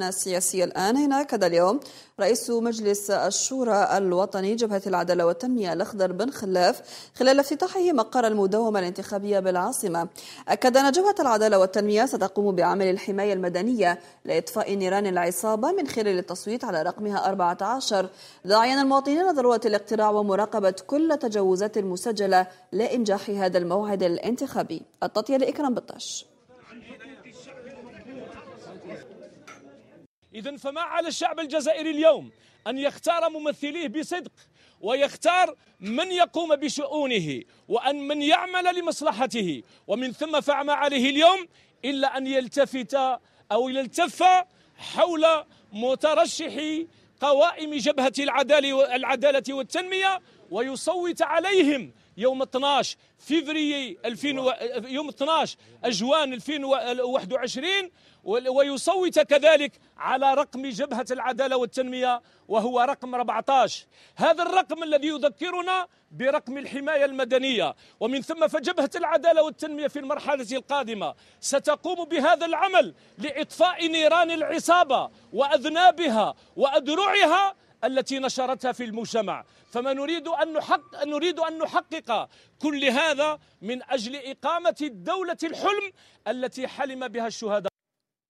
السياسية الآن هناك هذا اليوم رئيس مجلس الشورى الوطني جبهة العدالة والتنمية الأخضر بن خلاف خلال افتتاحه مقر المداومة الانتخابية بالعاصمة أكد أن جبهة العدالة والتنمية ستقوم بعمل الحماية المدنية لإطفاء نيران العصابة من خلال التصويت على رقمها 14 داعيا المواطنين ضرورة الاقتراع ومراقبة كل التجاوزات المسجلة لإنجاح هذا الموعد الانتخابي التغطية لإكرام بطاش إذا فما على الشعب الجزائري اليوم أن يختار ممثليه بصدق ويختار من يقوم بشؤونه وأن من يعمل لمصلحته ومن ثم فعما عليه اليوم إلا أن يلتفت أو يلتف حول مترشح قوائم جبهة العدالة والتنمية ويصوت عليهم يوم 12 فيفري 2000 و... يوم 12 اجوان 2021 ويصوت كذلك على رقم جبهه العداله والتنميه وهو رقم 14 هذا الرقم الذي يذكرنا برقم الحمايه المدنيه ومن ثم فجبهه العداله والتنميه في المرحله القادمه ستقوم بهذا العمل لاطفاء نيران العصابه واذنابها وادرعها التي نشرتها في المجتمع فما نريد أن نحق نريد أن نحقق كل هذا من أجل إقامة الدولة الحلم التي حلم بها الشهداء